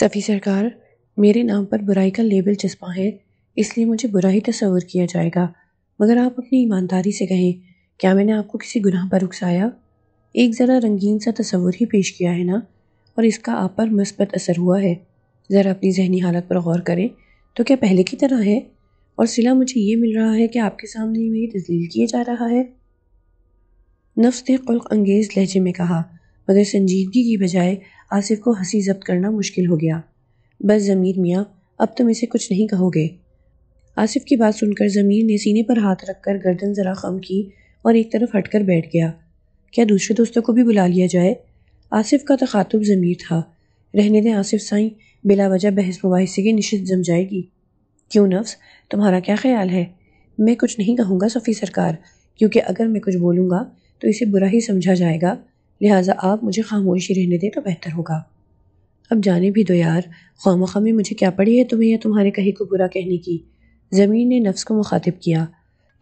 सफ़ी सरकार मेरे नाम पर बुराई का लेबल चस्पा है इसलिए मुझे बुरा ही तस्वर किया जाएगा मगर आप अपनी ईमानदारी से कहें क्या मैंने आपको किसी गुनाह पर उकसाया एक ज़रा रंगीन सा तस्वर ही पेश किया है ना और इसका आप पर मस्बत असर हुआ है ज़रा अपनी जहनी हालत पर गौर करें तो क्या पहले की तरह है और सिला मुझे ये मिल रहा है कि आपके सामने मेरी तजलील किया जा रहा है नफ्स ने कुल्क अंगेज़ लहजे में कहा मगर संजीदगी की बजाय आसिफ को हंसी जब्त करना मुश्किल हो गया बस ज़मीर मियाँ अब तुम इसे कुछ नहीं कहोगे आसिफ की बात सुनकर ज़मीर ने सीने पर हाथ रखकर गर्दन ज़रा खम की और एक तरफ हटकर बैठ गया क्या दूसरे दोस्तों को भी बुला लिया जाए आसिफ का तखातुब ज़मीर था रहने दें आसिफ साई बिला वजह बहस मुबासे की निश्चित जम जाएगी क्यों नफ्स तुम्हारा क्या ख्याल है मैं कुछ नहीं कहूँगा सफ़ी सरकार क्योंकि अगर मैं कुछ बोलूँगा तो इसे बुरा ही समझा जाएगा लिहाजा आप मुझे खामोशी रहने दें तो बेहतर होगा अब जाने भी दो यार खाम में मुझे क्या पड़ी है तुम्हें या तुम्हारे कहीं को बुरा कहने की ज़मीन ने नफ्स को मुखातिब किया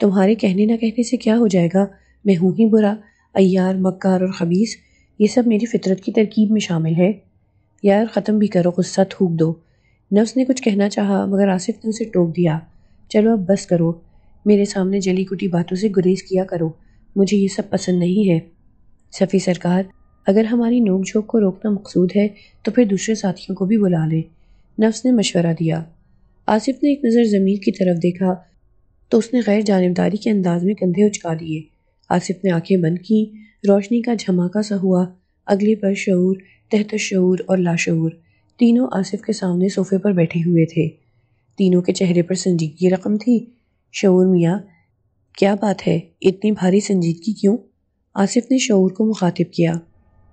तुम्हारे कहने ना कहने से क्या हो जाएगा मैं हूँ ही बुरा अयार मक्कार और खबीस ये सब मेरी फितरत की तरकीब में शामिल है यार ख़त्म भी करो गुस्सा थूक दो नफ्स ने कुछ कहना चाहा मगर आसिफ ने उसे टोक दिया चलो अब बस करो मेरे सामने जली कुटी बातों से गुरेज किया करो मुझे ये सब पसंद नहीं है सफ़ी सरकार अगर हमारी नोक झोंक को रोकना मकसूद है तो फिर दूसरे साथियों को भी बुला लें नफ्स ने मशवरा दिया आसिफ ने एक नज़र ज़मीर की तरफ देखा तो उसने गैर जानबदारी के अंदाज में कंधे उचका दिए आसिफ ने आंखें बंद की रोशनी का झमाका सा हुआ अगले पर शूर तहत शूर और लाशूर तीनों आसिफ के सामने सोफे पर बैठे हुए थे तीनों के चेहरे पर संजीदगी रकम थी शूर मियाँ क्या बात है इतनी भारी संजीदगी क्यों आसिफ ने शूर को मुखातिब किया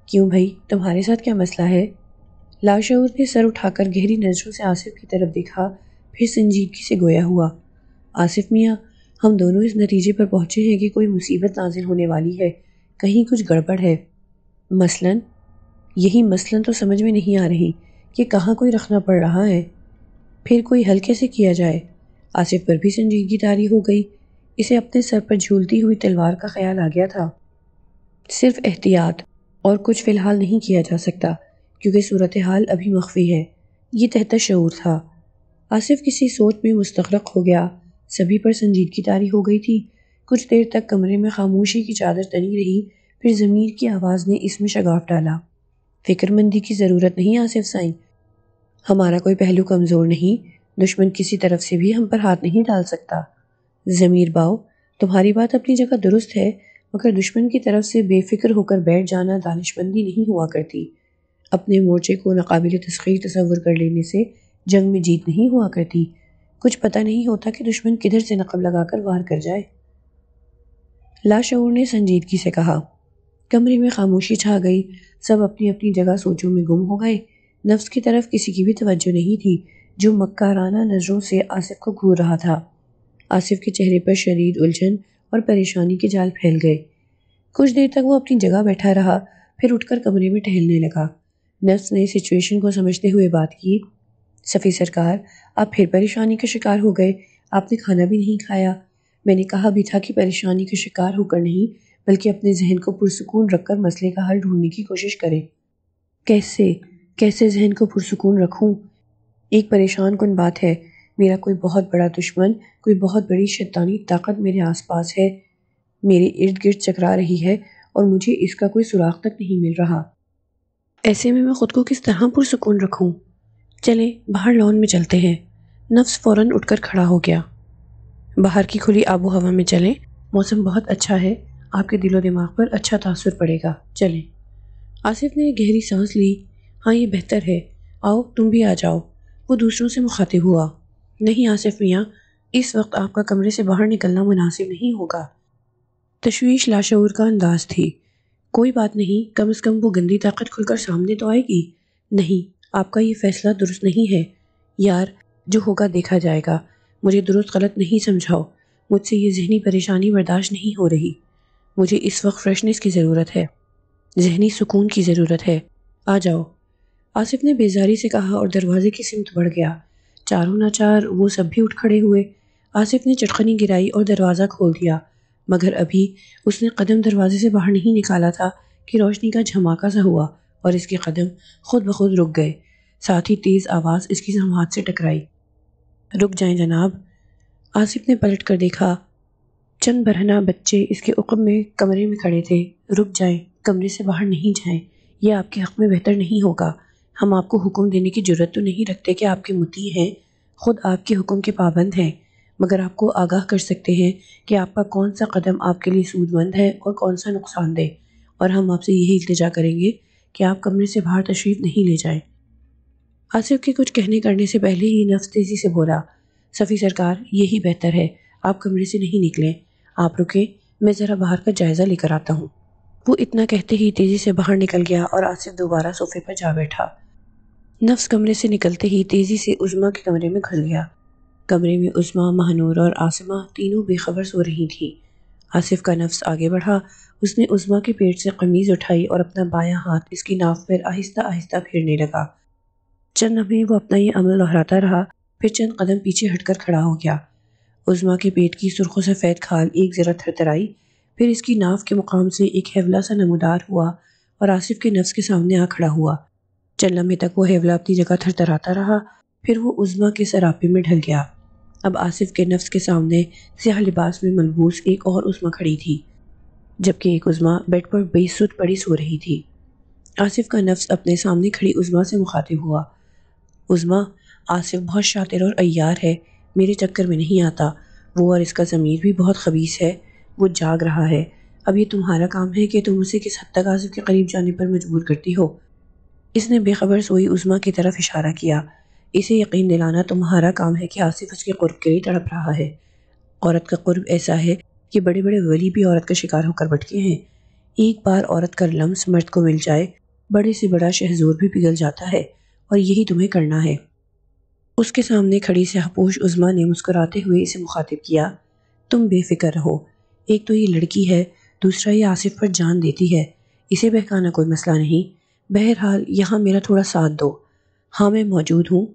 क्यों भाई तुम्हारे साथ क्या मसला है लाशूर ने सर उठाकर गहरी नज़रों से आसिफ की तरफ देखा फिर संजीदगी से गोया हुआ आसिफ मियाँ हम दोनों इस नतीजे पर पहुँचे हैं कि कोई मुसीबत नाजिल होने वाली है कहीं कुछ गड़बड़ है मसलन यही मसलन तो समझ में नहीं आ रही कि कहाँ कोई रखना पड़ रहा है फिर कोई हल कैसे किया जाए आसिफ पर भी संजीदगी तारी हो गई इसे अपने सर पर झूलती हुई तलवार का ख्याल आ गया था सिर्फ एहतियात और कुछ फ़िलहाल नहीं किया जा सकता क्योंकि सूरत हाल अभी मख्फी है ये तहत शूर था आसिफ किसी सोच में मुस्तरक हो गया सभी पर संजीदगी तारी हो गई थी कुछ देर तक कमरे में खामोशी की चादर तनी रही फिर ज़मीर की आवाज़ ने इसमें शगाफ डाला फिक्रमंदी की ज़रूरत नहीं आसिफ साई हमारा कोई पहलू कमज़ोर नहीं दुश्मन किसी तरफ से भी हम पर हाथ नहीं डाल सकता ज़मीर बाओ तुम्हारी बात अपनी जगह दुरुस्त है मगर दुश्मन की तरफ से बेफिक्र होकर बैठ जाना दानिशमंदी नहीं हुआ करती अपने मोर्चे को नाकबिल तस्खीर तस्वर कर लेने से जंग में जीत नहीं हुआ करती कुछ पता नहीं होता कि दुश्मन किधर से नकब लगाकर वार कर जाए लाशूर ने संजीदगी से कहा कमरे में खामोशी छा गई सब अपनी अपनी जगह सोचों में गुम हो गए नफ्स की तरफ किसी की भी तवज्जो नहीं थी जो मक्काराना नज़रों से आसिफ को घूर रहा था आसिफ के चेहरे पर शरीर उलझन और परेशानी के जाल फैल गए कुछ देर तक वो अपनी जगह बैठा रहा फिर उठकर कमरे में टहलने लगा नर्स ने सिचुएशन को समझते हुए बात की सफ़ी सरकार आप फिर परेशानी के शिकार हो गए आपने खाना भी नहीं खाया मैंने कहा भी था कि परेशानी का शिकार होकर नहीं बल्कि अपने जहन को पुरसकून रखकर मसले का हल ढूंढने की कोशिश करें कैसे कैसे जहन को पुरसकून रखूं? एक परेशान कन बात है मेरा कोई बहुत बड़ा दुश्मन कोई बहुत बड़ी शैतानी ताकत मेरे आसपास है मेरे इर्द गिर्द चकरा रही है और मुझे इसका कोई सुराग तक नहीं मिल रहा ऐसे में मैं ख़ुद को किस तरह पुरसकून रखूं? चले बाहर लॉन में चलते हैं नफ्स फ़ौरन उठकर खड़ा हो गया बाहर की खुली आबो हवा में चलें मौसम बहुत अच्छा है आपके दिलो दिमाग पर अच्छा तासर पड़ेगा चलें आसिफ ने गहरी सांस ली हाँ ये बेहतर है आओ तुम भी आ जाओ वो दूसरों से मुखातिब हुआ नहीं आसिफ मियाँ इस वक्त आपका कमरे से बाहर निकलना मुनासिब नहीं होगा तशवीश लाशूर का अंदाज थी कोई बात नहीं कम अज़ कम वो गंदी ताकत खुलकर सामने तो आएगी नहीं आपका ये फ़ैसला दुरुस्त नहीं है यार जो होगा देखा जाएगा मुझे दुरुस्त गलत नहीं समझाओ मुझसे ये जहनी परेशानी बर्दाश्त नहीं हो रही मुझे इस वक्त फ्रेशनेस की ज़रूरत है जहनी सुकून की ज़रूरत है आ जाओ आसिफ ने बेजारी से कहा और दरवाजे की सिमत बढ़ गया चारों नाचार वो सब भी उठ खड़े हुए आसिफ ने चटखनी गिराई और दरवाज़ा खोल दिया मगर अभी उसने कदम दरवाजे से बाहर नहीं निकाला था कि रोशनी का झमाका सा हुआ और इसके कदम खुद ब खुद रुक गए साथ ही तेज़ आवाज़ इसकी समात से टकराई रुक जाएं जनाब आसिफ ने पलट कर देखा चंद बरहना बच्चे इसके उकम में कमरे में खड़े थे रुक जाएं कमरे से बाहर नहीं जाएं यह आपके हक़ में बेहतर नहीं होगा हम आपको हुक्म देने की ज़रूरत तो नहीं रखते कि आपके मुती हैं ख़ुद आपके हुक्म के पाबंद हैं मगर आपको आगाह कर सकते हैं कि आपका कौन सा कदम आपके लिए सूदमंद है और कौन सा नुकसानदेह और हम आपसे यही इल्तजा करेंगे कि आप कमरे से बाहर तशरीफ़ नहीं ले जाएं। आसिफ के कुछ कहने करने से पहले ही नफ्स तेज़ी से बोला सफ़ी सरकार यही बेहतर है आप कमरे से नहीं निकलें आप रुकें मैं ज़रा बाहर का जायज़ा लेकर आता हूँ वो इतना कहते ही तेज़ी से बाहर निकल गया और आसिफ दोबारा सोफे पर जा बैठा नफ्स कमरे से निकलते ही तेज़ी से उजमा के कमरे में घुस गया कमरे में उजमा महानूर और आसमा तीनों बेखबर सो रही थी आसिफ का नफ्स आगे बढ़ा उसने उजमा के पेट से कमीज़ उठाई और अपना बायां हाथ इसकी नाव पर आहिस्ता आहिस्ता फेरने लगा चंद हमें वो अपना ये अमल दोहराता रहा फिर चंद कदम पीछे हटकर खड़ा हो गया उजमा के पेट की सुरख सफ़ेद खाल एक ज़रा थरथराई फिर इसकी नाव के मुकाम से एक हेवला सा नमदार हुआ और आसिफ के नफ्स के सामने आ खड़ा हुआ चंद तक वो हेवला अपनी जगह थरथराता रहा फिर वो उज़मा के सरापे में ढल गया अब आसिफ के नफ्स के सामने स्याह लिबास में मलबूस एक और उज़मा खड़ी थी जबकि एक उज़मा बेड पर बेसुद पड़ी सो रही थी आसिफ का नफ्स अपने सामने खड़ी उज़मा से मुखातिब हुआ उज़मा आसिफ बहुत शातिर और अयार है मेरे चक्कर में नहीं आता वो और इसका ज़मीर भी बहुत खबीस है वो जाग रहा है अब ये तुम्हारा काम है कि तुम उसे किस हद तक आसिफ के करीब जाने पर मजबूर करती हो इसने बेखबर सोई उज़मा की तरफ इशारा किया इसे यकीन दिलाना तुम्हारा काम है कि आसिफ उसके कुर्ब के लिए तड़प रहा है औरत का कुर्ब ऐसा है कि बड़े बड़े वली भी औरत का शिकार होकर भटके हैं एक बार औरत का लम्स मर्द को मिल जाए बड़े से बड़ा शहजोर भी पिघल जाता है और यही तुम्हें करना है उसके सामने खड़ी सहपोश उज़मा ने मुस्कुराते हुए इसे मुखातिब किया तुम बेफिक्र रहो एक तो ये लड़की है दूसरा ये आसिफ पर जान देती है इसे बहकाना कोई मसला नहीं बहरहाल यहाँ मेरा थोड़ा साथ दो हाँ मैं मौजूद हूँ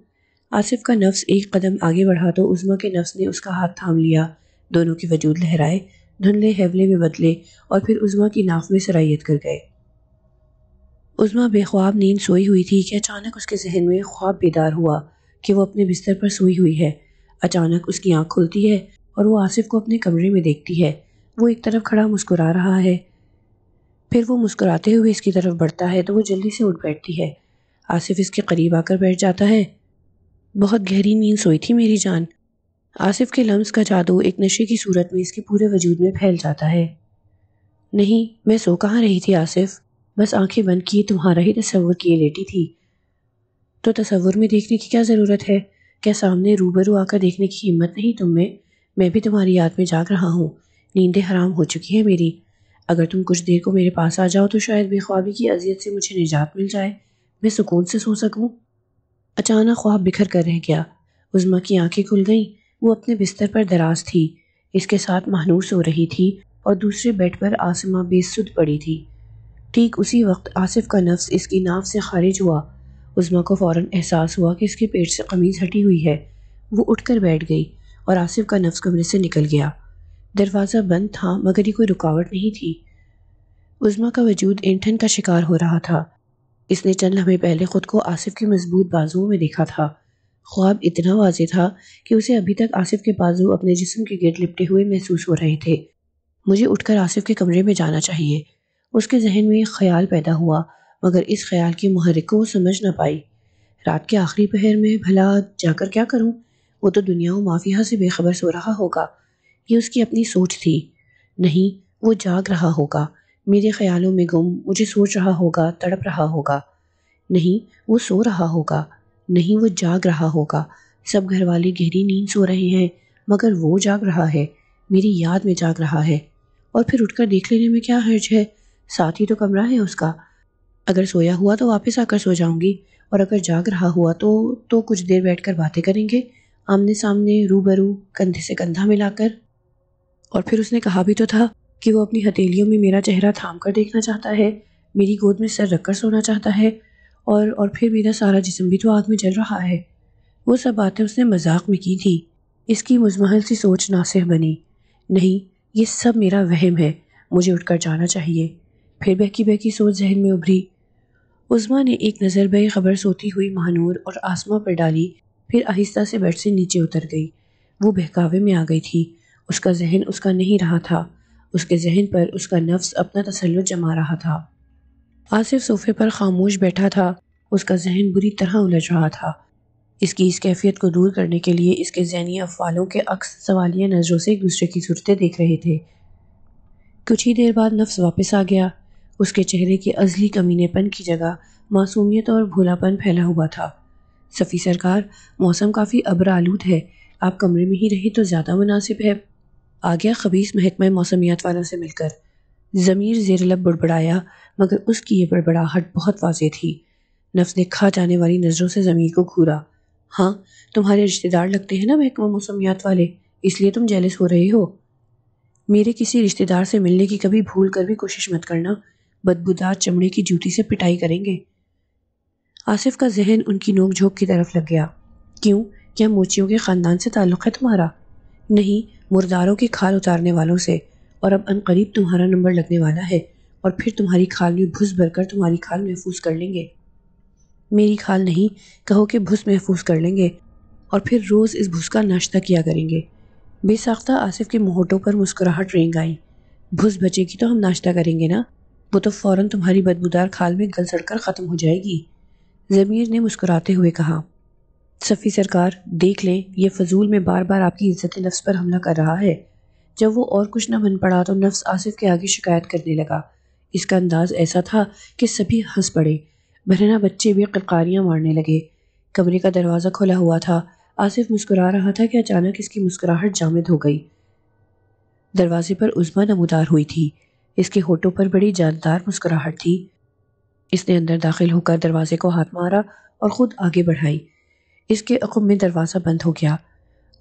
आसिफ का नफ्स एक कदम आगे बढ़ा तो उज़मा के नफ्स ने उसका हाथ थाम लिया दोनों के वजूद लहराए धुंधले हेवले में बदले और फिर उज़मा की नाक में सराहियत कर गए उज़मा बेख्वाब नींद सोई हुई थी कि अचानक उसके जहन में ख्वाब बेदार हुआ कि वो अपने बिस्तर पर सोई हुई है अचानक उसकी आँख खुलती है और वो आसिफ को अपने कमरे में देखती है वो एक तरफ खड़ा मुस्कुरा रहा है फिर वो मुस्कुराते हुए इसकी तरफ बढ़ता है तो वो जल्दी से उठ बैठती है आसिफ इसके करीब आकर बैठ जाता है बहुत गहरी नींद सोई थी मेरी जान आसिफ के लम्स का जादू एक नशे की सूरत में इसके पूरे वजूद में फैल जाता है नहीं मैं सो कहाँ रही थी आसिफ बस आंखें बंद किए तुम्हारा ही तस्वर किए लेटी थी तो तस्वुर में देखने की क्या ज़रूरत है क्या सामने रूबरू आकर देखने की हिम्मत नहीं तुम्हें मैं भी तुम्हारी याद में जाग रहा हूँ नींदें हराम हो चुकी हैं मेरी अगर तुम कुछ देर को मेरे पास आ जाओ तो शायद बेख्वाबी की अजियत से मुझे निजात मिल जाए मैं सुकून से सो सकूँ अचानक ख्वाब बिखर कर रह गया उज़मा की आंखें खुल गईं वो अपने बिस्तर पर दराज थी इसके साथ महानूर सो रही थी और दूसरे बेड पर आसमा बेसुद पड़ी थी ठीक उसी वक्त आसिफ का नफ्स इसकी नाव से खारिज हुआ उज़मा को फ़ौर एहसास हुआ कि इसके पेट से कमीज़ हटी हुई है वो उठकर बैठ गई और आसिफ का नफ्स कमरे से निकल गया दरवाज़ा बंद था मगर ये कोई रुकावट नहीं थी उज़मा का वजूद ऐंठन का शिकार हो रहा था इसने चंद हमें पहले ख़ुद को आसिफ के मजबूत बाजुओं में देखा था ख्वाब इतना वाजे था कि उसे अभी तक आसिफ के बाजू अपने जिसम के गिर लिपटे हुए महसूस हो रहे थे मुझे उठकर आसिफ के कमरे में जाना चाहिए उसके जहन में एक ख्याल पैदा हुआ मगर इस ख्याल की महरिक को वो समझ ना पाई रात के आखिरी पहर में भला जाकर क्या करूं? वो तो दुनिया व माफिया से बेखबर सो रहा होगा ये उसकी अपनी सोच थी नहीं वो जाग रहा होगा मेरे ख्यालों में गुम मुझे सोच रहा होगा तड़प रहा होगा नहीं वो सो रहा होगा नहीं वो जाग रहा होगा सब घर वाले गहरी नींद सो रहे हैं मगर वो जाग रहा है मेरी याद में जाग रहा है और फिर उठकर देख लेने में क्या हर्ज है साथ ही तो कमरा है उसका अगर सोया हुआ तो वापस आकर सो जाऊंगी और अगर जाग रहा हुआ तो तो कुछ देर बैठकर बातें करेंगे आमने सामने रूबरू कंधे से कंधा मिलाकर और फिर उसने कहा भी तो था कि वो अपनी हथेलियों में मेरा चेहरा थाम कर देखना चाहता है मेरी गोद में सर रखकर सोना चाहता है और और फिर मेरा सारा जिसम भी तो आग में जल रहा है वो सब बातें उसने मजाक में की थी इसकी मुजमहल सी सोच नासिर बनी नहीं ये सब मेरा वहम है मुझे उठकर जाना चाहिए फिर बहकी बहकी सोच जहन में उभरी उज़मा ने एक नज़र बे खबर सोती हुई महानूर और आसमा पर डाली फिर आहिस्ता से बेड से नीचे उतर गई वो बहकावे में आ गई थी उसका जहन उसका नहीं रहा था उसके जहन पर उसका नफ्स अपना तसल्लुत जमा रहा था आसिफ सोफे पर खामोश बैठा था उसका जहन बुरी तरह उलझ रहा था इसकी इस कैफियत को दूर करने के लिए इसके जहनी अफवालों के अक्स सवालिया नज़रों से एक दूसरे की सूरतें देख रहे थे कुछ ही देर बाद नफ्स वापस आ गया उसके चेहरे के अजली कमीनेपन की जगह मासूमियत और भोलापन फैला हुआ था सफ़ी सरकार मौसम काफ़ी अबरालूद है आप कमरे में ही रहे तो ज़्यादा मुनासिब है आ गया खबीस महकमा मौसमियात वालों से मिलकर ज़मीर जेरलब बुड़बड़ाया मगर उसकी ये बड़बड़ाहट बहुत वाज थी नफ्स ने खा जाने वाली नज़रों से ज़मीर को घूरा हाँ तुम्हारे रिश्तेदार लगते हैं ना महकमा मौसमियात वाले इसलिए तुम जेलिस हो रहे हो मेरे किसी रिश्तेदार से मिलने की कभी भूल कर भी कोशिश मत करना बदबूदार चमड़े की जूती से पिटाई करेंगे आसिफ का जहन उनकी नोकझोंक की तरफ लग गया क्यों क्या मोचियों के ख़ानदान से ताल्लुक़ है तुम्हारा नहीं मुर्दारों की खाल उतारने वालों से और अब अनकरीब तुम्हारा नंबर लगने वाला है और फिर तुम्हारी खाल में भुस भरकर तुम्हारी खाल महफूज कर लेंगे मेरी खाल नहीं कहो कि भुस महफूज कर लेंगे और फिर रोज़ इस भुस का नाश्ता किया करेंगे बेसाख्ता आसिफ के मोहटों पर मुस्कुराहट रेंग आई भुस बचेगी तो हम नाश्ता करेंगे ना वो तो फ़ौरन तुम्हारी बदबूदार खाल में गल सड़कर ख़त्म हो जाएगी ज़मीर ने मुस्कुराते हुए कहा सफ़ी सरकार देख ले ये फजूल में बार बार आपकी इज्जत नफ्स पर हमला कर रहा है जब वो और कुछ न बन पड़ा तो नफ्स आसिफ के आगे शिकायत करने लगा इसका अंदाज ऐसा था कि सभी हंस पड़े बहना बच्चे भी किरकारियाँ मारने लगे कमरे का दरवाज़ा खुला हुआ था आसिफ मुस्कुरा रहा था कि अचानक इसकी मुस्कुराहट जामद हो गई दरवाजे पर उजमा नमदार हुई थी इसके होठों पर बड़ी जानदार मुस्कुराहट थी इसने अंदर दाखिल होकर दरवाजे को हाथ मारा और ख़ुद आगे बढ़ाई इसके अकुब में दरवाज़ा बंद हो गया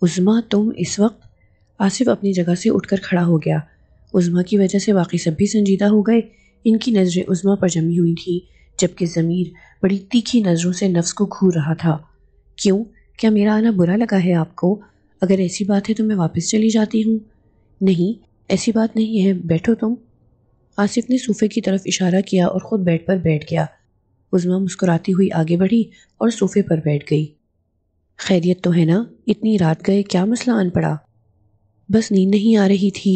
उज़मा तुम इस वक्त आसिफ अपनी जगह से उठकर खड़ा हो गया उज़मा की वजह से बाकी सब भी संजीदा हो गए इनकी नज़रें उज़मा पर जमी हुई थी जबकि ज़मीर बड़ी तीखी नज़रों से नफ्स को घूर रहा था क्यों क्या मेरा आना बुरा लगा है आपको अगर ऐसी बात है तो मैं वापस चली जाती हूँ नहीं ऐसी बात नहीं है बैठो तुम आसिफ ने सोफे की तरफ इशारा किया और ख़ुद बेड पर बैठ गया उज़मा मुस्कुराती हुई आगे बढ़ी और सोफे पर बैठ गई खैरियत तो है ना इतनी रात गए क्या मसला आन पड़ा बस नींद नहीं आ रही थी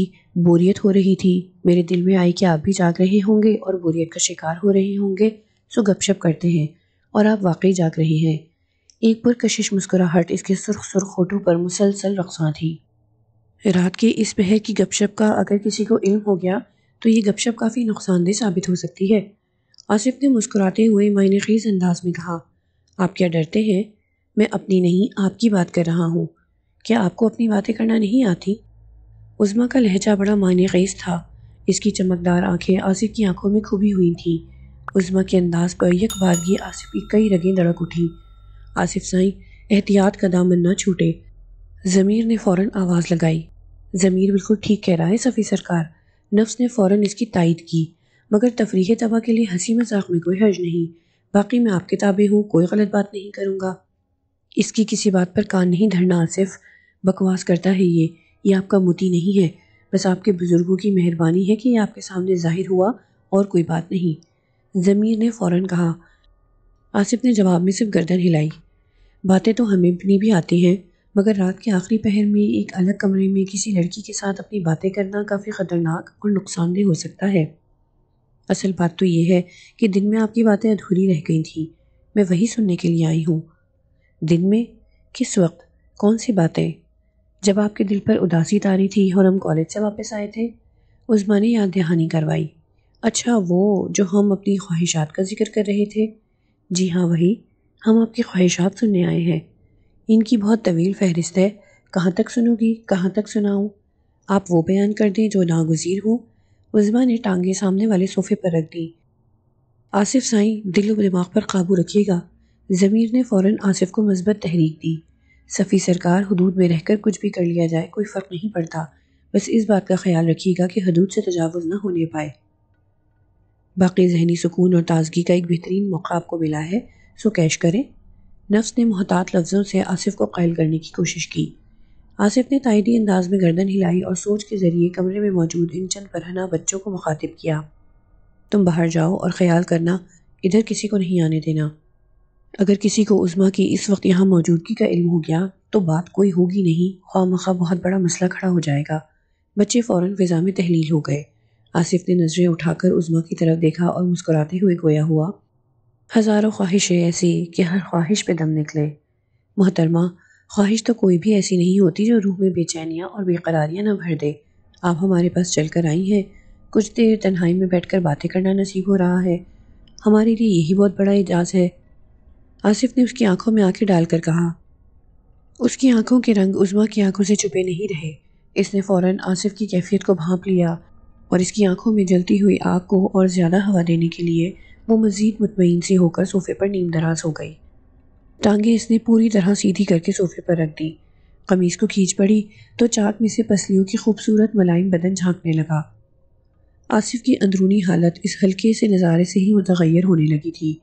बोरियत हो रही थी मेरे दिल में आई कि आप भी जाग रहे होंगे और बोरियत का शिकार हो रहे होंगे सो गपशप करते हैं और आप वाकई जाग रहे हैं एक पुरकशिश मुस्कुराहट इसके सुर्ख सुर्ख होठों पर मुसलसल रखसा थी रात के इस पहर की गपशप का अगर किसी को इल्म हो गया तो ये गपशप काफ़ी नुकसानदेह साबित हो सकती है आसिफ ने मुस्कुराते हुए मायने खीज अंदाज में कहा आप क्या डरते हैं मैं अपनी नहीं आपकी बात कर रहा हूँ क्या आपको अपनी बातें करना नहीं आती उज़मा का लहजा बड़ा माने खेज था इसकी चमकदार आंखें आसिफ की आंखों में खुबी हुई थीं उज़मा के अंदाज पर यकबारगी आसिफ की कई रगें दड़क उठी आसिफ साई एहतियात का दामन न छूटे ज़मीर ने फ़ौर आवाज़ लगाई ज़मीर बिल्कुल ठीक कह रहा है सफ़ी सरकार नफ्स ने फ़ौर इसकी तायद की मगर तफरी तबा के लिए हंसी मजाक में कोई हर्ज नहीं बाकी मैं आपके ताबे हूँ कोई गलत बात नहीं करूँगा इसकी किसी बात पर कान नहीं धरना आसिफ बकवास करता है ये ये आपका मोती नहीं है बस आपके बुज़ुर्गों की मेहरबानी है कि ये आपके सामने जाहिर हुआ और कोई बात नहीं ज़मीर ने फ़ौरन कहा आसिफ ने जवाब में सिर्फ गर्दन हिलाई बातें तो हमें अपनी भी आती हैं मगर रात के आखिरी पहर में एक अलग कमरे में किसी लड़की के साथ अपनी बातें करना काफ़ी ख़तरनाक और नुकसानदेह हो सकता है असल बात तो ये है कि दिन में आपकी बातें अधूरी रह गई थी मैं वही सुनने के लिए आई हूँ दिन में किस वक्त कौन सी बातें जब आपके दिल पर उदासी तारी थी और हम कॉलेज से वापस आए थे उस्मा ने याद दहानी करवाई अच्छा वो जो हम अपनी ख्वाहिशात का जिक्र कर रहे थे जी हाँ वही हम आपकी ख्वाहिशात सुनने आए हैं इनकी बहुत तवील फहरिस्त है कहाँ तक सुनोगी कहाँ तक सुनाऊँ आप वो बयान कर दें जो नागजीर हूँ उजमा ने टांगे सामने वाले सोफे पर रख दी आसिफ साईं दिल व दिमाग पर काबू रखिएगा ज़मीर ने फ़ौर आसिफ को मस्बत तहरीक दी सफ़ी सरकार हदूद में रहकर कुछ भी कर लिया जाए कोई फ़र्क नहीं पड़ता बस इस बात का ख्याल रखिएगा कि हदूद से तजावज़ ना होने पाए बाकी जहनी सुकून और ताजगी का एक बेहतरीन मौका आपको मिला है सो कैश करें नफ्स ने महतात लफ्ज़ों से आसिफ को कायल करने की कोशिश की आसिफ ने तायदी अंदाज में गर्दन हिलाई और सोच के ज़रिए कमरे में मौजूद इन चंद परहना बच्चों को मुखातिब किया तुम बाहर जाओ और ख्याल करना इधर किसी को नहीं आने देना अगर किसी को उज़मा की इस वक्त यहाँ मौजूदगी का इल्म हो गया तो बात कोई होगी नहीं खा मखा बहुत बड़ा मसला खड़ा हो जाएगा बच्चे फ़ौर फ़िज़ा में तहलील हो गए आसिफ ने नज़रें उठाकर उज़मा की तरफ देखा और मुस्कुराते हुए गोया हुआ हज़ारों ख्वाहिशें ऐसी कि हर ख्वाहिश पे दम निकले मोहतरमा ख्वाहिश तो कोई भी ऐसी नहीं होती जो रूह में बेचैनियाँ और बेकरारियाँ ना भर दे आप हमारे पास चल कर आई हैं कुछ देर तन्हाई में बैठकर बातें करना नसीब हो रहा है हमारे लिए यही बहुत बड़ा एजाज़ है आसिफ ने उसकी आंखों में आंखें डालकर कहा उसकी आंखों के रंग उजमा की आंखों से छुपे नहीं रहे इसने फौरन आसिफ की कैफियत को भांप लिया और इसकी आंखों में जलती हुई आग को और ज़्यादा हवा देने के लिए वो मज़ीद मुतमिन सी होकर सोफे पर नींद दराज हो गई टांगे इसने पूरी तरह सीधी करके सोफे पर रख दी कमीज़ को खींच पड़ी तो चाक में से पसलियों की खूबसूरत मुलायम बदन झांकने लगा आसिफ की अंदरूनी हालत इस हल्के से नज़ारे से ही मुतगैर होने लगी थी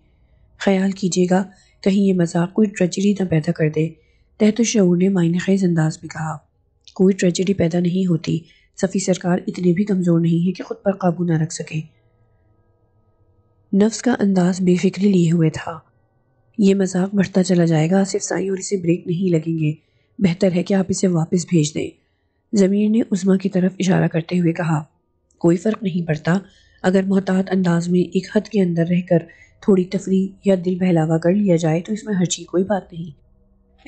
ख्याल कीजिएगा कहीं ये मजाक कोई ट्रेजडी ना पैदा कर दे तहत तो शूर ने मायन खेज अंदाज में कहा कोई ट्रेजडी पैदा नहीं होती सफ़ी सरकार इतने भी कमज़ोर नहीं है कि खुद पर काबू ना रख सके नफ्स का अंदाज बेफिक्री लिए हुए था ये मजाक बढ़ता चला जाएगा आसिफ साई और इसे ब्रेक नहीं लगेंगे बेहतर है कि आप इसे वापस भेज दें ज़मीर ने उस्मा की तरफ इशारा करते हुए कहा कोई फ़र्क नहीं पड़ता अगर मोहतात अंदाज में एक हद के अंदर रहकर थोड़ी तफरी या दिल बहलावा कर लिया जाए तो इसमें चीज कोई बात नहीं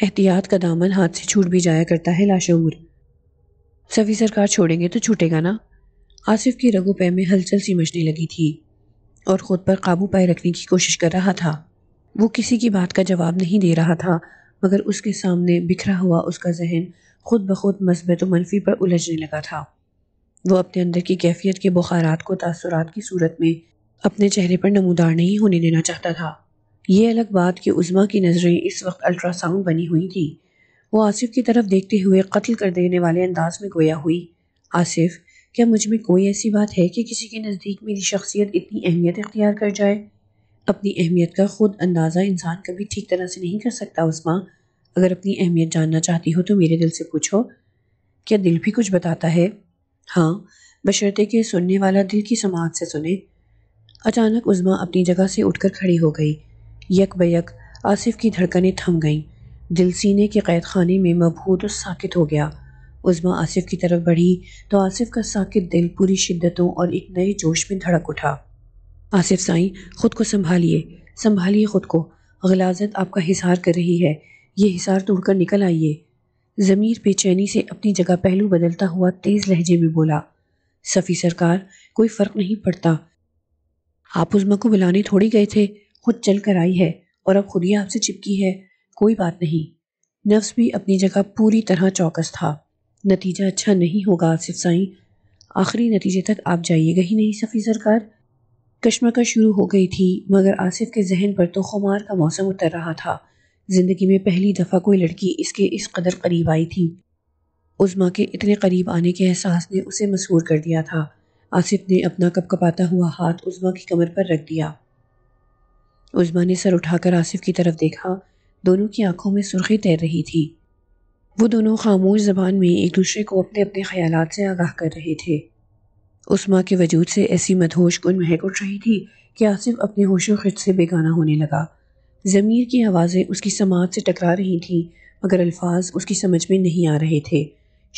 एहतियात का दामन हाथ से छूट भी जाया करता है लाशूर सभी सरकार छोड़ेंगे तो छूटेगा ना आसिफ की रगो पे में हलचल सी मचने लगी थी और ख़ुद पर काबू पाए रखने की कोशिश कर रहा था वो किसी की बात का जवाब नहीं दे रहा था मगर उसके सामने बिखरा हुआ उसका जहन खुद ब खुद मस्बत मनफी पर उलझने लगा था वो अपने अंदर की कैफियत के बुखारात को तासरात की सूरत में अपने चेहरे पर नमूदार नहीं होने देना चाहता था ये अलग बात कि उज़मा की नज़रें इस वक्त अल्ट्रासाउंड बनी हुई थी वो आसिफ की तरफ देखते हुए कत्ल कर देने वाले अंदाज में गोया हुई आसिफ क्या मुझ में कोई ऐसी बात है कि किसी के नज़दीक मेरी शख्सियत इतनी अहमियत इख्तियार कर जाए अपनी अहमियत का खुद अंदाज़ा इंसान कभी ठीक तरह से नहीं कर सकता उस्मा अगर अपनी अहमियत जानना चाहती हो तो मेरे दिल से पूछो क्या दिल भी कुछ बताता है हाँ बशर्ते के सुनने वाला दिल की समाज से सुने अचानक उज़मा अपनी जगह से उठकर खड़ी हो गई यक बयक आसिफ की धड़कनें थम गईं दिल सीने के कैद खाने में मबहूत और साकित हो गया उज़मा आसिफ की तरफ बढ़ी तो आसिफ का साकित दिल पूरी शिद्दतों और एक नए जोश में धड़क उठा आसिफ साईं खुद को संभालिए संभालिए खुद को गलाजत आपका हिसार कर रही है ये हिसार तोड़कर निकल आइए ज़मीर बेचैनी से अपनी जगह पहलू बदलता हुआ तेज़ लहजे में बोला सफ़ी सरकार कोई फ़र्क नहीं पड़ता आप उजमा को बुलाने थोड़ी गए थे खुद चल कर आई है और अब खुद ही आपसे चिपकी है कोई बात नहीं नफ्स भी अपनी जगह पूरी तरह चौकस था नतीजा अच्छा नहीं होगा आसिफ साई आखिरी नतीजे तक आप जाइएगा ही नहीं सफ़ी सरकार कश्मकश शुरू हो गई थी मगर आसिफ के जहन पर तो खुमार का मौसम उतर रहा था ज़िंदगी में पहली दफ़ा कोई लड़की इसके इस कदर करीब आई थी उज़मा के इतने करीब आने के एहसास ने उसे मसूर कर दिया था आसिफ ने अपना कपकपाता हुआ हाथ उज़मा की कमर पर रख दिया उज़मा ने सर उठाकर आसिफ की तरफ देखा दोनों की आंखों में सुर्खी तैर रही थी वो दोनों खामोश जबान में एक दूसरे को अपने अपने ख्याल से आगाह कर रहे थे उस्मा के वजूद से ऐसी मदहोश गुन महक उठ रही थी कि आसिफ अपने होशो खिच से बेगाना होने लगा ज़मीर की आवाज़ें उसकी समाज से टकरा रही थीं मगर अल्फाज उसकी समझ में नहीं आ रहे थे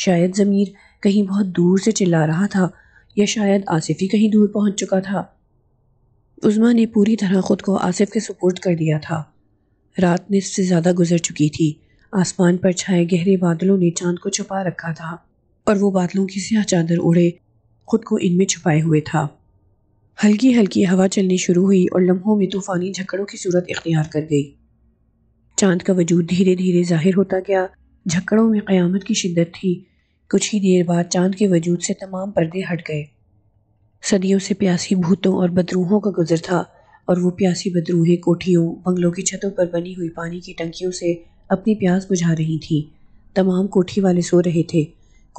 शायद ज़मीर कहीं बहुत दूर से चिल्ला रहा था या शायद आसिफ ही कहीं दूर पहुंच चुका था उज़मा ने पूरी तरह ख़ुद को आसिफ के सपोर्ट कर दिया था रात निसफ से ज़्यादा गुजर चुकी थी आसमान पर छाए गहरे बादलों ने चांद को छुपा रखा था और वो बादलों की सियाह चादर उड़े खुद को इनमें छुपाए हुए था हल्की हल्की हवा चलनी शुरू हुई और लम्हों में तूफ़ानी झक्कड़ों की सूरत इख्तियार कर गई चांद का वजूद धीरे धीरे जाहिर होता गया झक्कड़ों में क़यामत की शिद्दत थी कुछ ही देर बाद चांद के वजूद से तमाम पर्दे हट गए सदियों से प्यासी भूतों और बदरूहों का गुजर था और वो प्यासी बदरूहें कोठियों बंगलों की छतों पर बनी हुई पानी की टंकियों से अपनी प्यास बुझा रही थी तमाम कोठी वाले सो रहे थे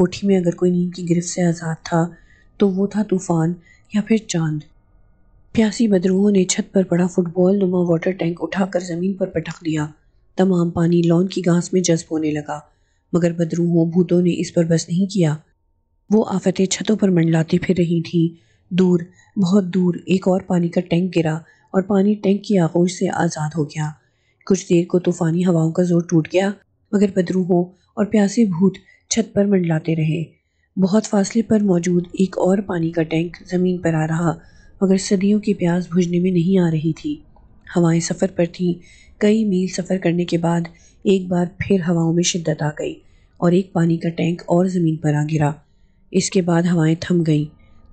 कोठी में अगर कोई नींद की गिरफ्त से आज़ाद था तो वो था तूफ़ान या फिर चांद प्यासी बदरूहों ने छत पर पड़ा फुटबॉल नुमा वाटर टैंक उठाकर ज़मीन पर पटक दिया तमाम पानी लॉन की घास में जज्ब होने लगा मगर बदरूहों भूतों ने इस पर बस नहीं किया वो आफतें छतों पर मंडलाती फिर रही थीं दूर बहुत दूर एक और पानी का टैंक गिरा और पानी टैंक की आगोश से आज़ाद हो गया कुछ देर को तूफ़ानी हवाओं का जोर टूट गया मगर बदरूहों और प्यासे भूत छत पर मंडलाते रहे बहुत फासले पर मौजूद एक और पानी का टैंक ज़मीन पर आ रहा मगर सदियों की प्यास भुजने में नहीं आ रही थी हवाएं सफ़र पर थीं कई मील सफ़र करने के बाद एक बार फिर हवाओं में शिद्दत आ गई और एक पानी का टैंक और ज़मीन पर आ गिरा इसके बाद हवाएं थम गईं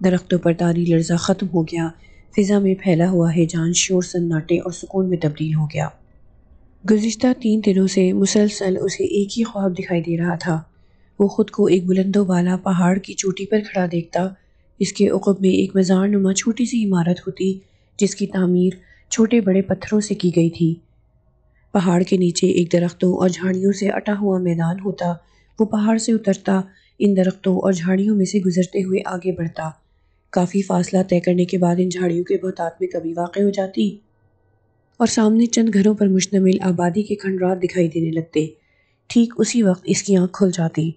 दरख्तों पर तारी लर्जा ख़त्म हो गया फ़िज़ा में फैला हुआ है जान शोर सन्नाटे और सुकून में तब्दील हो गया गुज्त तीन दिनों से मुसलसल उसे एक ही ख्वाब दिखाई दे रहा था वो ख़ुद को एक बुलंदो वाला पहाड़ की चोटी पर खड़ा देखता इसके उकब में एक मज़ार नुमा छोटी सी इमारत होती जिसकी तामीर छोटे बड़े पत्थरों से की गई थी पहाड़ के नीचे एक दरख्तों और झाड़ियों से अटा हुआ मैदान होता वो पहाड़ से उतरता इन दरख्तों और झाड़ियों में से गुजरते हुए आगे बढ़ता काफ़ी फासला तय करने के बाद इन झाड़ियों के बहुत में कभी वाक़ हो जाती और सामने चंद घरों पर मुश्तमिल आबादी के खंडरात दिखाई देने लगते ठीक उसी वक्त इसकी आँख खुल जाती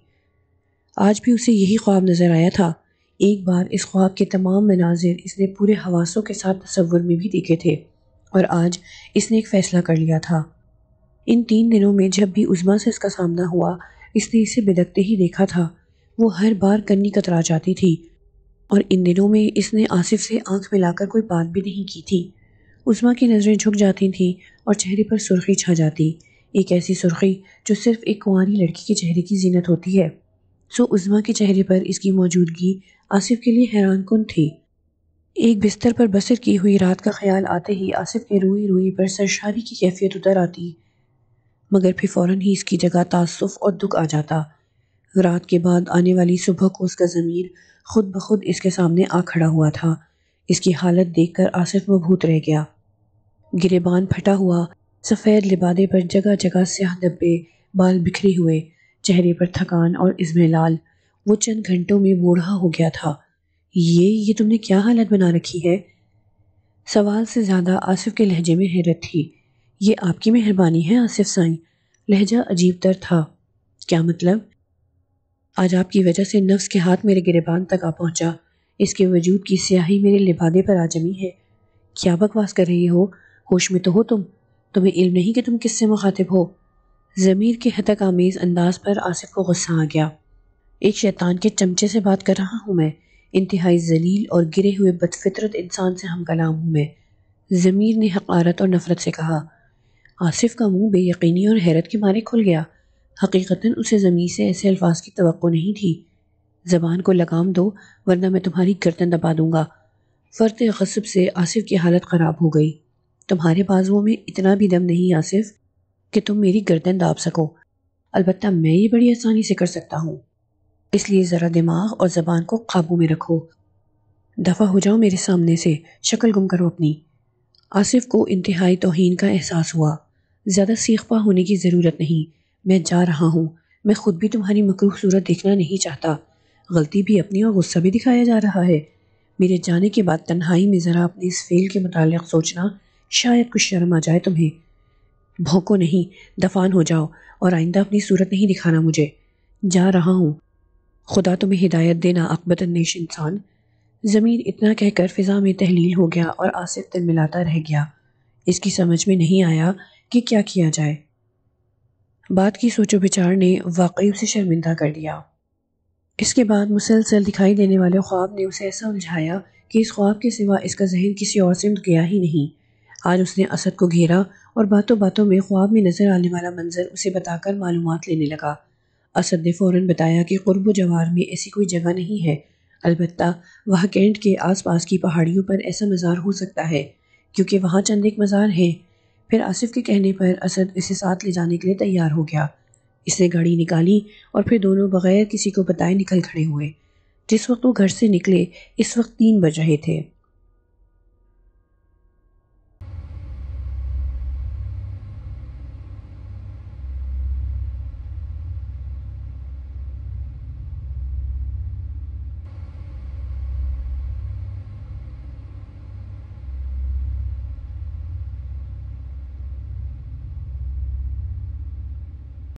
आज भी उसे यही ख्वाब नज़र आया था एक बार इस ख्वाब के तमाम मनाजिर इसने पूरे हवासों के साथ तस्वुर में भी देखे थे और आज इसने एक फ़ैसला कर लिया था इन तीन दिनों में जब भी उज़मा से इसका सामना हुआ इसने इसे बिदकते ही देखा था वो हर बार कन्नी कतरा जाती थी और इन दिनों में इसने आसिफ से आंख मिलाकर कोई बात भी नहीं की थी उस्मा की नज़रें झुक जाती थीं और चेहरे पर सुर्खी छा जाती एक ऐसी सुर्खी जो सिर्फ एक कुंवारी लड़की के चेहरे की जीनत होती है सो उज़मा के चेहरे पर इसकी मौजूदगी आसिफ के लिए हैरान थी एक बिस्तर पर बसर की हुई रात का ख्याल आते ही आसिफ के रोए रूई पर सरशारी की कैफियत उतर आती मगर फिर फ़ौर ही इसकी जगह तसफ़ और दुख आ जाता रात के बाद आने वाली सुबह को उसका ज़मीर खुद ब खुद इसके सामने आ खड़ा हुआ था इसकी हालत देख कर आसिफ मबूत रह गया गिरेबान फटा हुआ सफ़ेद लिबादे पर जगह जगह स्याह डब्बे बाल बिखरे हुए चेहरे पर थकान और इसमें लाल वो चंद घंटों में बूढ़ा हो गया था ये ये तुमने क्या हालत बना रखी है सवाल से ज़्यादा आसिफ के लहजे में हैरत थी ये आपकी मेहरबानी है आसिफ साई लहजा अजीब तर था क्या मतलब आज आपकी वजह से नफ्स के हाथ मेरे गिरबान तक आ पहुंचा इसके वजूद की स्याही मेरे लिबादे पर आ जमी है क्या बकवास कर रही हो होश में तो हो तुम तुम्हें इल्म नहीं कि तुम किससे मुखातिब हो ज़मीर के हतक आमेज़ अंदाज पर आसिफ को गुस्सा आ गया एक शैतान के चमचे से बात कर रहा हूँ मैं इंतहाई जलील और गिरे हुए बदफितरत इंसान से हम कलाम हूँ मैं ज़मीर ने हकारत और नफ़रत से कहा आसिफ का मुंह बेयकीनी और हैरत के मारे खुल गया हकीकता उसे ज़मीन से ऐसे अल्फाज की तो नहीं थी ज़बान को लगाम दो वरना मैं तुम्हारी गर्दन दबा दूंगा फ़र्त गसब से आसिफ की हालत ख़राब हो गई तुम्हारे बाजुओं में इतना भी दम नहीं आसिफ कि तुम मेरी गर्दन दाब सको अलबत् मैं ये बड़ी आसानी से कर सकता हूँ इसलिए ज़रा दिमाग और ज़बान को काबू में रखो दफ़ा हो जाओ मेरे सामने से शक्ल गुम करो अपनी आसिफ को इंतहाई तोहन का एहसास हुआ ज़्यादा सीखपा होने की ज़रूरत नहीं मैं जा रहा हूँ मैं खुद भी तुम्हारी मकरूह सूरत देखना नहीं चाहता गलती भी अपनी और गुस्सा भी दिखाया जा रहा है मेरे जाने के बाद तन्हाई में ज़रा अपने इस फेल के मतलब सोचना शायद कुछ शर्म आ जाए तुम्हें भोंको नहीं दफान हो जाओ और आइंदा अपनी सूरत नहीं दिखाना मुझे जा रहा हूँ खुदा तुम्हें हिदायत देना अकबत नेश इंसान ज़मीन इतना कहकर फ़िज़ा में तहलील हो गया और आसिफ तिल मिलाता रह गया इसकी समझ में नहीं आया कि क्या किया जाए बात की सोचो विचार ने वाकई उसे शर्मिंदा कर दिया इसके बाद मुसलसल दिखाई देने वाले ख्वाब ने उसे ऐसा उलझाया कि इस ख्वाब के सिवा इसका जहन किसी और से गया ही नहीं आज उसने असद को घेरा और बातों बातों में ख्वाब में नज़र आने वाला मंजर उसे बताकर मालूम लेने लगा असद ने फ़ौर बताया कि कुर्ब जवार में ऐसी कोई जगह नहीं है अलबत् वहाँ कैंट के आसपास की पहाड़ियों पर ऐसा मज़ार हो सकता है क्योंकि वहाँ चंद एक मज़ार हैं फिर आसिफ के कहने पर असद इसे साथ ले जाने के लिए तैयार हो गया इसने गाड़ी निकाली और फिर दोनों बगैर किसी को बताए निकल खड़े हुए जिस वक्त वो घर से निकले इस वक्त तीन बज रहे थे